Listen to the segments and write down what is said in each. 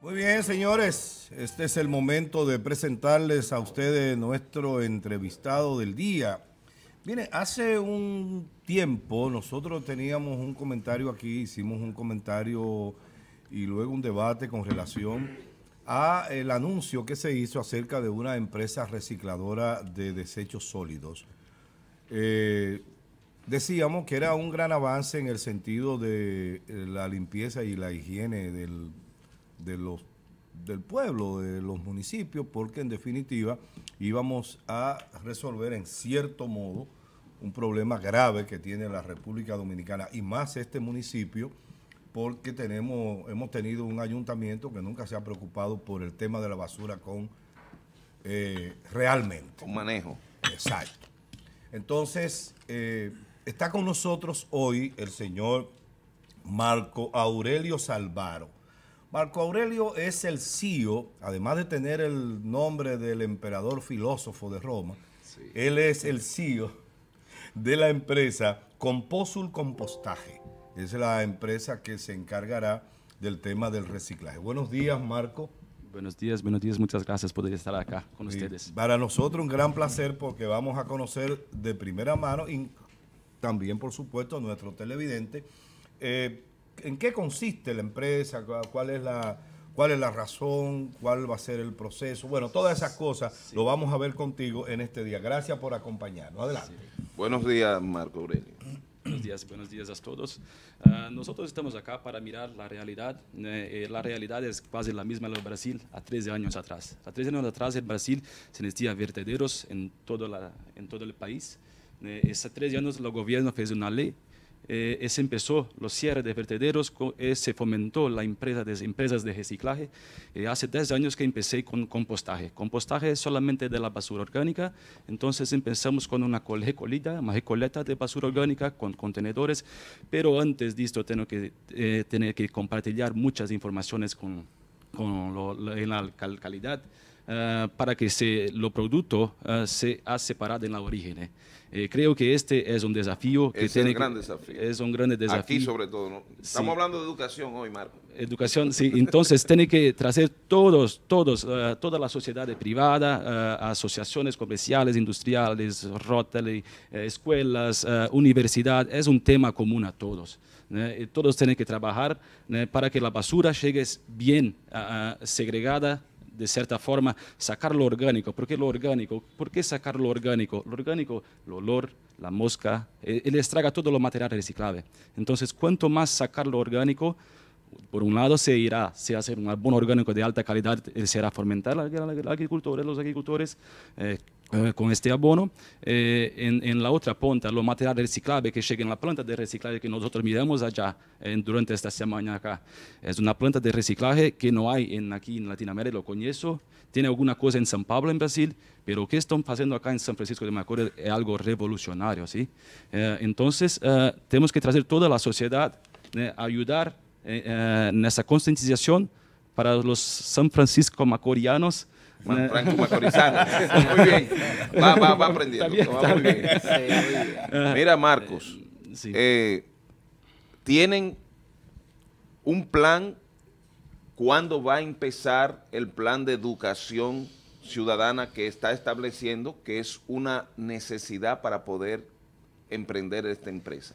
Muy bien, señores, este es el momento de presentarles a ustedes nuestro entrevistado del día. Mire, hace un tiempo nosotros teníamos un comentario aquí, hicimos un comentario y luego un debate con relación a el anuncio que se hizo acerca de una empresa recicladora de desechos sólidos. Eh, decíamos que era un gran avance en el sentido de eh, la limpieza y la higiene del de los del pueblo, de los municipios, porque en definitiva íbamos a resolver en cierto modo un problema grave que tiene la República Dominicana y más este municipio, porque tenemos, hemos tenido un ayuntamiento que nunca se ha preocupado por el tema de la basura con eh, realmente. Con manejo. Exacto. Entonces, eh, está con nosotros hoy el señor Marco Aurelio Salvaro Marco Aurelio es el CEO, además de tener el nombre del emperador filósofo de Roma, él es el CEO de la empresa Composul Compostaje. Es la empresa que se encargará del tema del reciclaje. Buenos días, Marco. Buenos días, buenos días, muchas gracias por estar acá con ustedes. Para nosotros un gran placer porque vamos a conocer de primera mano y también, por supuesto, nuestro televidente. Eh, ¿En qué consiste la empresa? ¿Cuál es la, cuál es la razón? ¿Cuál va a ser el proceso? Bueno, todas esas cosas lo vamos a ver contigo en este día. Gracias por acompañarnos. Adelante. Buenos días, Marco Aurelio. Buenos días, buenos días a todos. Ah, nosotros estamos acá para mirar la realidad. Eh, la realidad es casi la misma en Brasil a 13 años atrás. A 13 años atrás en Brasil se necesitaban vertederos en todo, la, en todo el país. Eh, hace 13 años el gobierno hizo una ley eh, se empezó los cierres de vertederos, eh, se fomentó la empresa de empresas de reciclaje. Eh, hace 10 años que empecé con compostaje. Compostaje solamente de la basura orgánica, entonces empezamos con una una recoleta de basura orgánica con contenedores, pero antes de esto tengo que tener que compartir muchas informaciones con, en la calidad ah, para que se, lo producto ah, se ha separado en la origen. Eh, creo que este es un desafío. Que es tiene un gran desafío. Es un gran desafío. Aquí sobre todo, Estamos hablando de educación hoy, Marco. Educación, sí. Entonces tiene que traer todos, todos, eh, toda la sociedad privada, eh, asociaciones comerciales, industriales, Rotary, escuelas, universidad. Es un tema común a todos. todos tienen que trabajar para que la basura llegue bien segregada de cierta forma, sacar lo orgánico. ¿Por qué lo orgánico? ¿Por qué sacar lo orgánico? Lo orgánico, el olor, la mosca, eh, él extraga todo lo material reciclable. Entonces, cuanto más sacar lo orgánico, por un lado se irá, se hace un abono orgánico de alta calidad, él eh, será fomentar a la los agricultores, eh, eh, con este abono. Eh, en, la otra punta, los materiales reciclables que llegan a la planta de reciclaje que nosotros miramos allá eh, durante esta semana acá. Es una planta de reciclaje que no hay aquí en Latinoamérica, lo conozco. Tiene alguna cosa en San Pablo, en Brasil, pero lo que están haciendo acá en San Francisco de Macorís es algo revolucionario. ¿sí? entonces, tenemos que traer toda la sociedad, a ayudar en esa concientización para los san francisco macorianos Franco Macorizano. Muy bien. Va, aprendiendo. muy ah, Mira, Marcos. Eh, eh, tienen un plan. ¿Cuándo va a empezar el plan de educación ciudadana que está estableciendo que es una necesidad para poder emprender esta empresa?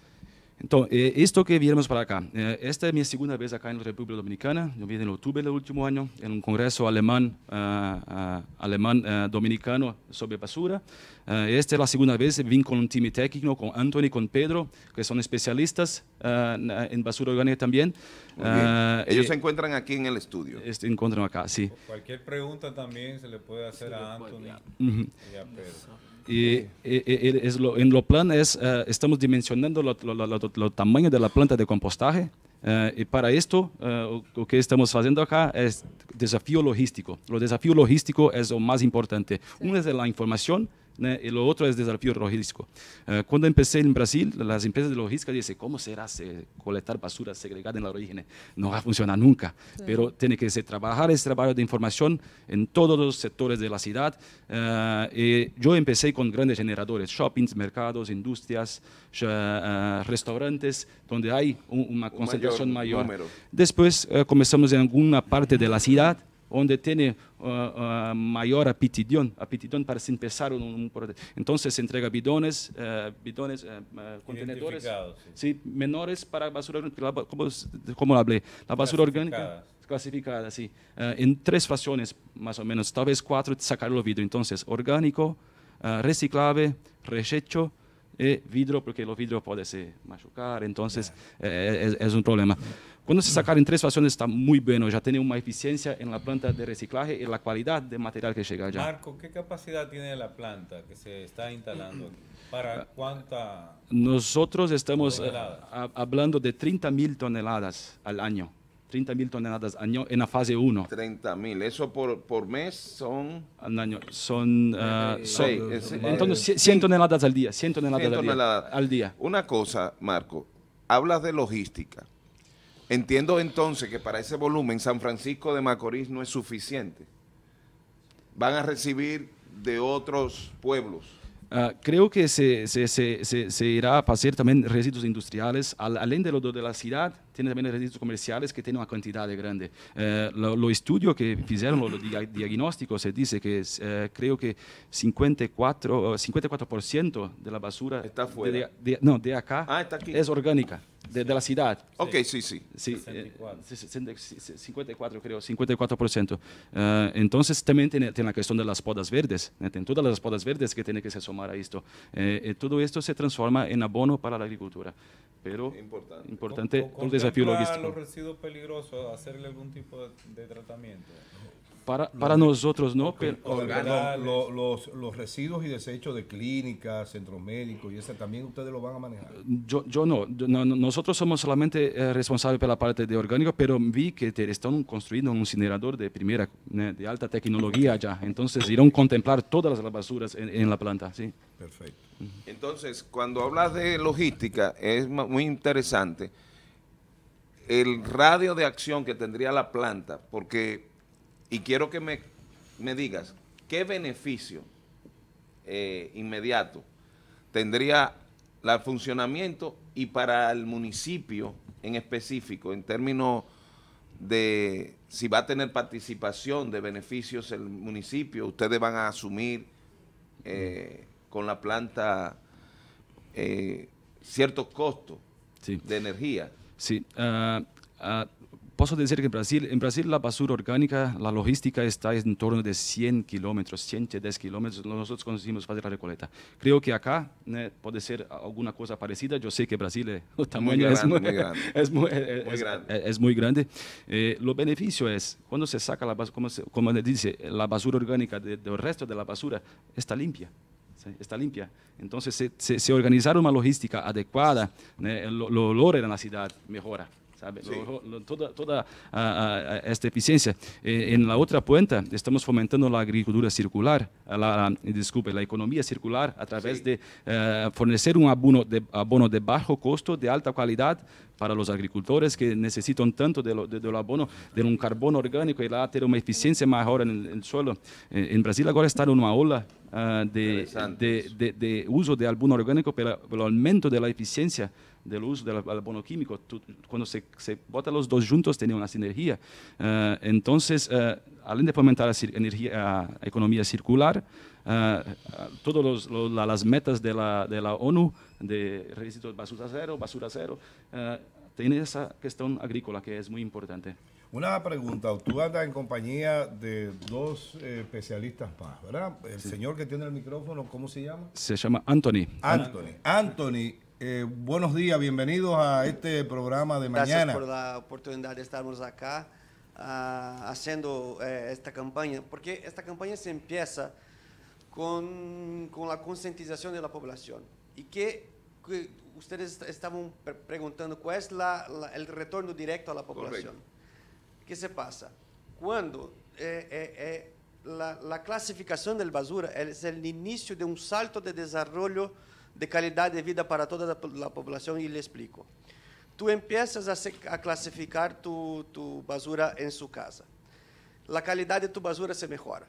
Entonces, esto que viemos para acá, esta es mi segunda vez acá en em la República Dominicana, yo vine en octubre del último año en em un um congreso alemán, ah, ah, alemán ah, dominicano sobre basura. esta es la segunda vez, vine con un um team técnico, con Anthony, con Pedro, que son especialistas en em basura orgánica también. Ellos e- se encuentran aquí en el estudio. Se encuentran acá, sí. Cualquier pregunta también se le puede hacer a pues, Anthony pues, y a Pedro. Y, en lo plan es, eh, estamos dimensionando el tamaño de la planta de compostaje eh, y para esto lo eh, que estamos haciendo acá es desafío logístico. El desafío logístico es lo más importante. una Uno es la información, y lo otro es desafío logístico. Eh, cuando empecé en Brasil, las empresas de logística dicen, ¿cómo será se, colectar basura segregada en la origen? No va a funcionar nunca, pero tiene que trabajar ese trabajo de información en todos los sectores de la ciudad. Eh, yo empecé con grandes generadores, shoppings, mercados, industrias, eh, restaurantes, donde hay una concentración mayor. Después comenzamos en alguna parte de la ciudad donde tiene uh, uh, mayor aptitud, para empezar un, Entonces se entrega bidones, uh, bidones, contenedores sí. menores para basura orgánica, como, hablé, la basura orgánica clasificada, sí, en tres fracciones más o menos, tal vez cuatro sacar el vidrio. Entonces, orgánico, reciclable, resecho, y eh, vidro porque el vidrio puede se machucar, entonces eh, es, un problema. Cuando se sacaron tres facciones está muy bueno, ya tiene una eficiencia en la planta de reciclaje y la calidad de material que llega allá. Marco, ¿qué capacidad tiene la planta que se está instalando ¿Para ah, cuánta? Nosotros estamos eh, hablando de 30.000 toneladas al año 30 mil toneladas al año en la fase 1. 30 mil, eso por, mes son... Al año, son... entonces, eh, ah, eh, 100 eh, toneladas al día, 100 toneladas, al día. Una cosa, Marco, hablas de logística. Entiendo entonces que para ese volumen San Francisco de Macorís no es suficiente. Van a recibir de otros pueblos. Ah, creo que se, se, se, se, irá a pasar también residuos industriales, Al, além de lo de la ciudad, tiene también residuos comerciales que tienen una cantidad grande. Eh, los lo, estudio que hicieron, los diagnósticos, se dice que eh, creo que 54, 54% de la basura Está De, no, de acá ah, es orgánica de, la ciudad. Ok, sí, sí. sí 54, eh, creo, 54%. Eh, entonces también tiene, la cuestión de las podas verdes, Tiene todas las podas verdes que tiene que se sumar a esto. Eh, todo esto se transforma en abono para la agricultura. Pero importante, un desafío logístico. los residuos peligrosos, hacerle algún tipo de, de tratamiento? para, para nosotros, ¿no? Pero, los, residuos y desechos de clínicas, centros médicos y ese también ustedes lo van a manejar. Yo, no, nosotros somos solamente eh, responsables por la parte de orgánico, pero vi que te están construyendo un incinerador de primera, eh, de alta tecnología ya, entonces irán a contemplar todas las basuras en, en la planta, sí. Perfecto. Entonces, cuando hablas de logística, es muy interesante el radio de acción que tendría la planta, porque y quiero que me, digas, ¿qué beneficio eh, inmediato tendría el funcionamiento y para el municipio en específico, en términos de si va a tener participación de beneficios el municipio, ustedes van a asumir eh, con la planta eh, ciertos costos de energía. Sí, ah, ah, Puedo decir que en em Brasil, en em Brasil la basura orgánica, la logística está en em torno de 100 kilómetros, 110 kilómetros, e nosotros conseguimos hacer la recoleta. Creo que acá puede ser alguna cosa parecida, yo sé que Brasil es, muy grande, lo beneficio es, cuando se saca la basura, como, se, dice, la basura orgánica del resto de la basura está limpia está limpia. Entonces, se, se, organizar una logística adecuada, ¿no? el olor en la ciudad mejora toda, ah, ah, esta eficiencia. Eh, en la otra puerta estamos fomentando la agricultura circular, la, la disculpe, la economía circular a través de eh, fornecer un abono de, abono de bajo costo, de alta calidad para los agricultores que necesitan tanto de del abono, de un carbono orgánico y la tener una eficiencia mejor en el, suelo. Eh, en Brasil ahora está en una ola ah, de, de, uso de abono orgánico, pero el aumento de la eficiencia del uso del abono químico. cuando se, se bota los dos juntos, tiene una sinergia. Eh, entonces, eh, além de fomentar la energía, eh, economía circular, todas las metas de la, de la ONU de residuos basura cero, basura cero, tiene esa cuestión agrícola que es muy importante. Una pregunta, tú andas en compañía de dos especialistas más, ¿verdad? El señor que tiene el micrófono, ¿cómo se llama? Se llama Anthony. Anthony. Anthony eh, buenos días, bienvenidos a este programa de mañana. Gracias por la oportunidad de estarmos acá ah, haciendo eh, esta campaña, porque esta campaña se empieza con, con la concientización de la población. Y que, ustedes estaban preguntando cuál es el retorno directo a la población. ¿Qué se pasa? Cuando eh, la, la, clasificación del basura es el inicio de un salto de desarrollo de qualidade de vida para toda a população. E lhe explico. tu empiezas a, se, a clasificar tu, tu, basura em sua casa. A qualidade de tu basura se mejora.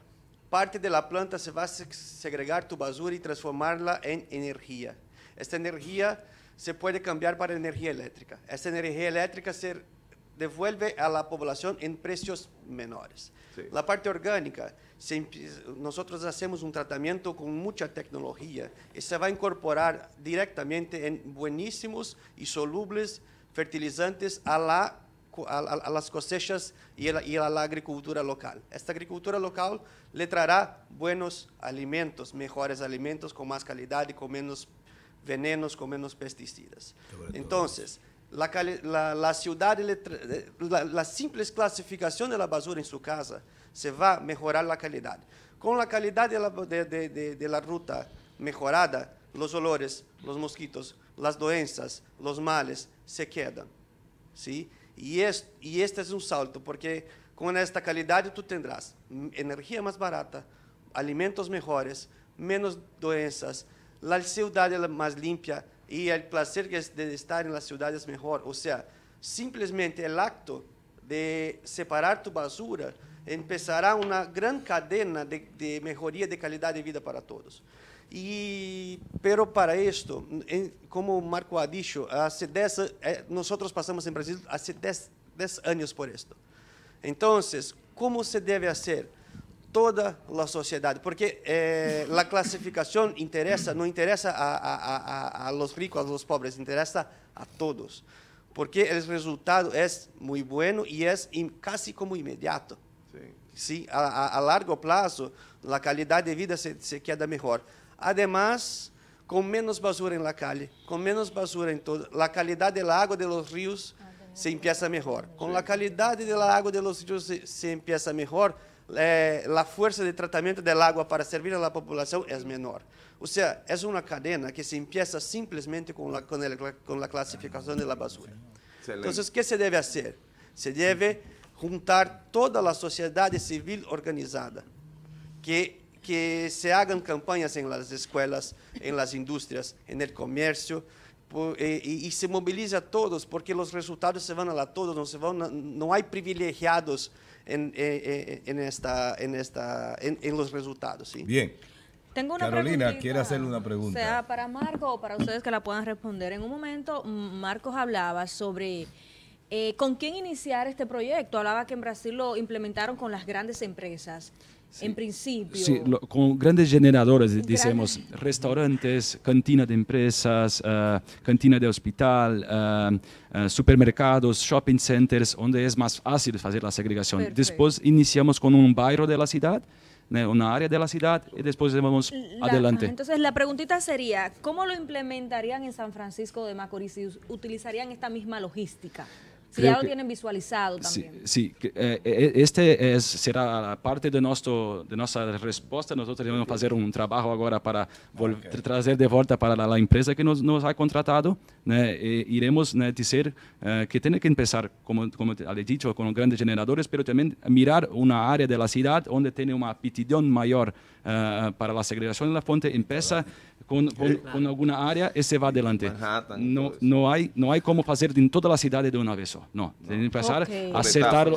Parte da planta se vai segregar tu basura transformá transformarla em energia. Esta energia se pode cambiar para energia elétrica. Esta energia elétrica ser devuelve a la población en precios menores. La parte orgánica, nosotros hacemos un tratamiento con mucha tecnología y se va a incorporar directamente en buenísimos y solubles fertilizantes a la a, las cosechas y, y, a la agricultura local. Esta agricultura local le traerá buenos alimentos, mejores alimentos con más calidad y con menos venenos, con menos pesticidas. Entonces, la, la, la, ciudad, eh, la, la simple clasificación de la basura en su casa se va a mejorar la calidad. Con la calidad de la, de, de, de la ruta mejorada, los olores, los mosquitos, las doenças, los males se quedan. ¿sí? Y, es, y este es un salto, porque con esta calidad tú tendrás energía más barata, alimentos mejores, menos doenças, la ciudad más limpia, e o prazer que de estar em las ciudades melhor, ou seja, simplesmente o acto de separar tu basura começará uma grande cadena de, de de qualidade de vida para todos. E, pero para isto, como Marco ha dicho, hace 10, eh, nós passamos em Brasil há 10, 10 anos por isto. Então, como se deve fazer? toda a sociedade, porque eh, a classificação interessa, não interessa a, a, a, a los ricos, a los pobres, interessa a todos, porque o resultado é muito bueno e é quase como imediato. Sim. Sí, a, a, largo prazo, a qualidade de vida se, se queda melhor. Además, com menos basura la calle, com menos basura em toda, a qualidade da água de los rios ah, se empieza melhor. Com a qualidade da água de los rios se, se empieza melhor eh, é, a força de tratamento da agua para servir a população é menor. Ou seja, é uma cadena que se empieza simplesmente com a con el, con la de la basura. Então o que se deve fazer? Se deve juntar toda a sociedade civil organizada, que, que se hagan campanhas em las escuelas, em las indústrias, en el comercio, e, e, se mobiliza todos, porque os resultados se vão a todos, não se vão, não há privilegiados Eh, eh, en, esta, en, esta, en, los resultados. ¿sí? Bien. Carolina quiere hacerle una pregunta. Sea para Marco o para ustedes que la puedan responder. En un momento, Marcos hablaba sobre eh, con quién iniciar este proyecto. Hablaba que en Brasil lo implementaron con las grandes empresas en principio. Sí, con grandes generadores, decimos, restaurantes, cantinas de empresas, eh, cantinas de hospital, eh, eh, supermercados, shopping centers, donde es más fácil hacer la segregación. Después iniciamos con un barrio de la ciudad, una área de la ciudad y después vamos adelante. Entonces la preguntita sería, ¿cómo lo implementarían en San Francisco de Macorís si utilizarían esta misma logística? Si Creo ya lo tienen visualizado también. Sí, sí eh, eh, este es, será parte de, nuestro, de nuestra respuesta. Nosotros vamos fazer hacer un trabajo ahora para okay. traer de vuelta para la, la empresa que nos, nos ha contratado. Né? E iremos né, dizer eh, que tem que começar, como, como he dicho, com grandes generadores, mas também mirar uma área de la onde tem uma una maior. Eh, eh, para la segregación de la fuente empieza con, alguna área y se va adelante. no, no, hay, no hay cómo hacer en toda la ciudad de una vez. o No, que empezar a acertar,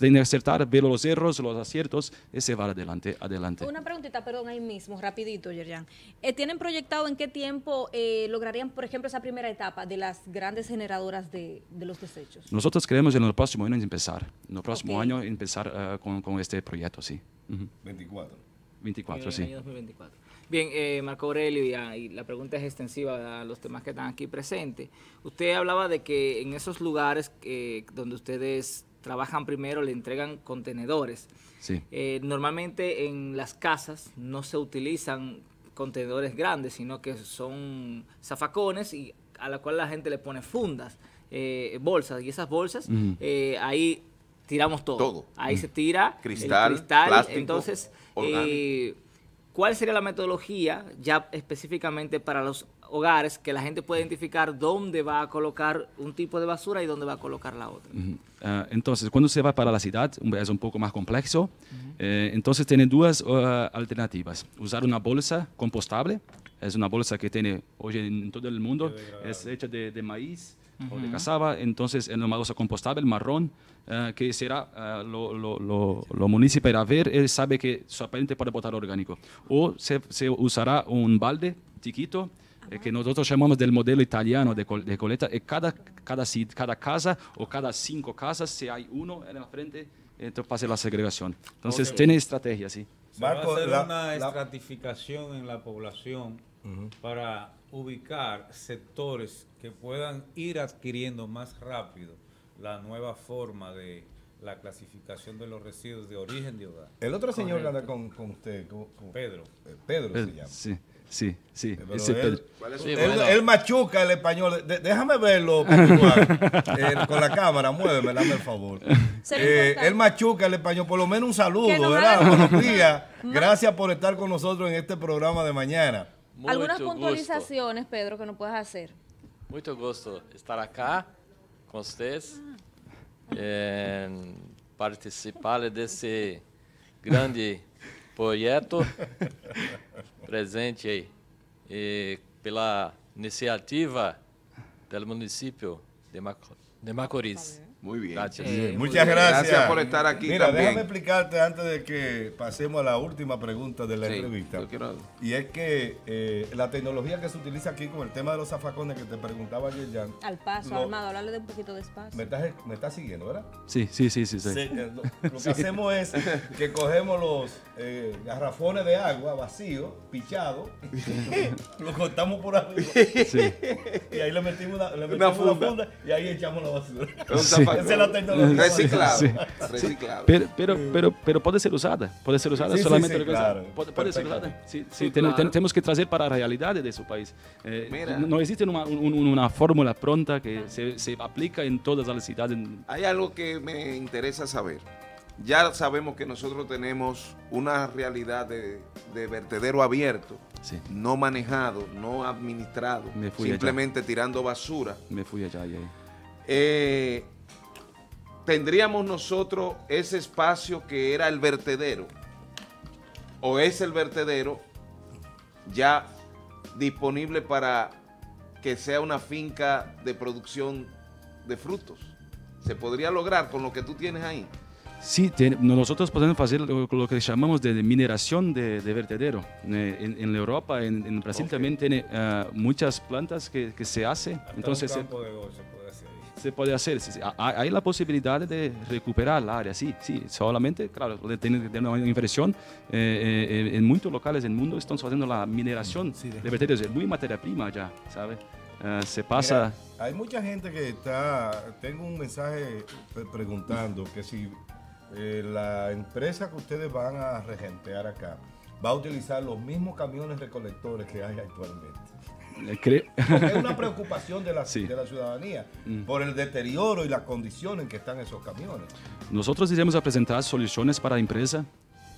tienen que acertar, ver los errores, los aciertos ese se va adelante. adelante. Una preguntita, perdón, ahí mismo, rapidito, Yerjan. Eh, ¿Tienen proyectado en qué tiempo lograrían, por ejemplo, esa primera etapa de las grandes generadoras de, los desechos? Nosotros creemos en el próximo año empezar. En el próximo año empezar con, este proyecto, sí. 24. 24, sí. Bien, eh, Marco Aurelio, ah, y la pregunta es extensiva a los temas que están aquí presentes. Usted hablaba de que en esos lugares eh, donde ustedes trabajan primero le entregan contenedores. Sí. Eh, normalmente en las casas no se utilizan contenedores grandes, sino que son zafacones y a la cual la gente le pone fundas, bolsas, y esas bolsas ahí tiramos todo. todo. Ahí se tira cristal, el cristal plástico. entonces eh, ¿Cuál sería la metodología ya específicamente para los hogares que la gente puede identificar dónde va a colocar un tipo de basura y dónde va a colocar la otra? Ah, entonces, cuando se va para la ciudad, es un poco más complejo. Eh, entonces, tiene dos ah, alternativas. Usar una bolsa compostable, es una bolsa que tiene hoy en todo el mundo, es hecha de, maíz o de cazaba, entonces es una bolsa compostable marrón eh, que será, eh, lo, lo, municipio a ver, él sabe que su aparente puede botar orgánico. O se, usará un balde chiquito eh, que nosotros llamamos del modelo italiano de, coleta, y cada, cada, cada casa o cada cinco casas, si hay uno en la frente, entonces pasa la segregación. Entonces, tiene estrategia, sí va a hacer una estratificación en la población para ubicar sectores que puedan ir adquiriendo más rápido la nueva forma de la clasificación de los residuos de origen de hogar. El otro señor que anda con, con usted, Pedro. Eh, Pedro se llama. Sí. Sí, sí. él, machuca el español. déjame verlo eh, con la cámara, muéveme, dame el favor. Eh, él machuca el español. Por lo menos un saludo, ¿verdad? Buenos días. Gracias por estar con nosotros en este programa de mañana. Algunas puntualizaciones, Pedro, que nos puedas hacer. Mucho gusto estar acá con ustedes, participar de ese grande proyecto. presente e pela iniciativa do município de, Maco, de Macorís. Muy bien. Muchas gracias. Gracias por estar aquí. Mira, déjame explicarte antes de que pasemos a la última pregunta de la entrevista. Y es que eh, la tecnología que se utiliza aquí con el tema de los zafacones que te preguntaba ayer, Jan. Al paso, Armado, de un poquito despacio. Me estás, me estás siguiendo, ¿verdad? Sí, sí, sí, sí. sí. lo, que hacemos es que cogemos los eh, garrafones de agua vacío pichado los cortamos por arriba. Y ahí le metimos, una, funda. Una funda y ahí echamos la basura. Reciclado. Pero, pero, pero, pero, ser usada. puede ser usada solamente. Sí, ser usada. Sí, que traer para la realidad de su país. Eh, no existe una fórmula pronta que se, aplica en todas las ciudades Hay algo que me interesa saber. Ya sabemos que nosotros tenemos una realidad de, vertedero abierto. no manejado, no administrado, simplemente tirando basura. Me fui allá. Eh, tendríamos nosotros ese espacio que era el vertedero, o es el vertedero ya disponible para que sea una finca de producción de frutos. ¿Se podría lograr con lo que tú tienes ahí? Sí, nosotros podemos hacer lo, que llamamos de mineración de, vertedero. Eh, en, Europa, en, Brasil también tiene eh, muchas plantas que, se hace. Entonces, eh, se puede hacer. Ah, ah, hay la posibilidad de recuperar el área, sí, sí. Solamente, claro, tener una inversión. Eh, eh, en muchos locales del mundo están haciendo la mineración de Es muy materia prima ya, ¿sabes? Eh, se pasa. hay mucha gente que está. Tengo un mensaje preguntando que si la empresa que ustedes van a regentear acá va a utilizar los mismos camiones recolectores que hay actualmente. Eh, Porque es una preocupación de la, de la ciudadanía mm. por el deterioro y la condición en que están esos camiones. Nosotros iremos a presentar soluciones para la empresa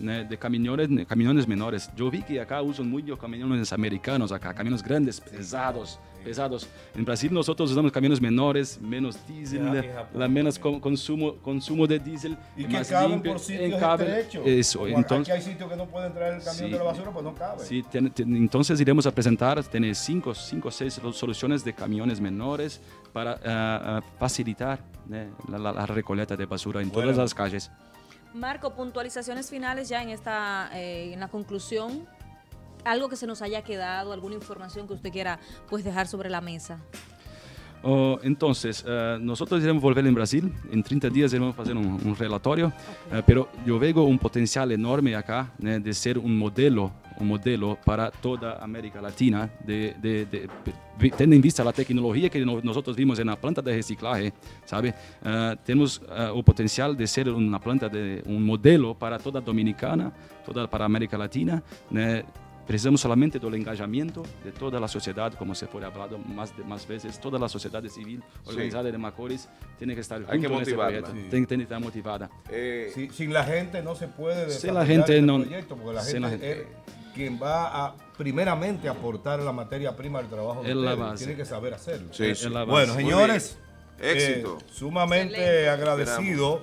eh, de eh, camiones menores. Yo vi que acá usan muchos camiones americanos, acá, camiones grandes, pesados pesados. En Brasil nosotros usamos camiones menores, menos diésel, la, menos consumo, consumo de diésel. Y que caben por sitios Eso, entonces... hay sitios que no puede entrar el camión de la basura, pues no cabe. entonces iremos a presentar, tener cinco, o seis soluciones de camiones menores para ah, ah, facilitar eh, la, recoleta de basura en todas las calles. Marco, puntualizaciones finales ya en esta eh, en la conclusión algo que se nos haya quedado, alguna información que usted quiera pues dejar sobre la mesa. Oh, entonces, eh, nosotros iremos volver en Brasil, En 30 días iremos hacer un un relatório, eh, pero yo veo un potencial enorme acá eh, de ser un modelo un modelo para toda América Latina, de, en vista la tecnología que nosotros vimos en la planta de reciclaje, sabe? Tenemos un potencial de ser una planta, de, un modelo para toda Dominicana, toda para América Latina, Precisamos solamente del engajamiento de toda la sociedad, como se fue hablado más, más veces, toda la sociedad civil organizada de Macorís tiene que estar junto En este proyecto, tiene, que estar motivada. Eh, eh, sin la gente no se puede sin la gente este proyecto, porque la gente, Es quien va a primeramente aportar la materia prima al trabajo de tiene que saber hacerlo. Bueno, señores, eh, éxito. sumamente agradecido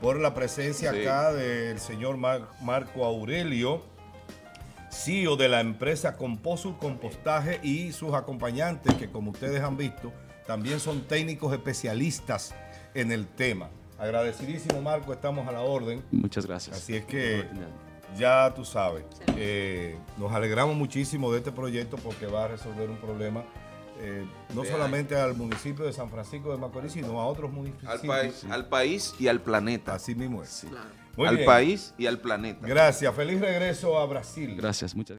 por la presencia acá del señor Marco Aurelio CEO de la empresa Composur Compostaje y sus acompañantes, que como ustedes han visto, también son técnicos especialistas en el tema. Agradecidísimo, Marco, estamos a la orden. Muchas gracias. Así es que ya tú sabes, eh, nos alegramos muchísimo de este proyecto porque va a resolver un problema eh, no solamente al municipio de San Francisco de Macorís, sino a otros municipios. Al país, y al planeta. Así mismo es al país y al planeta. Gracias, feliz regreso a Brasil. Gracias, muchas gracias.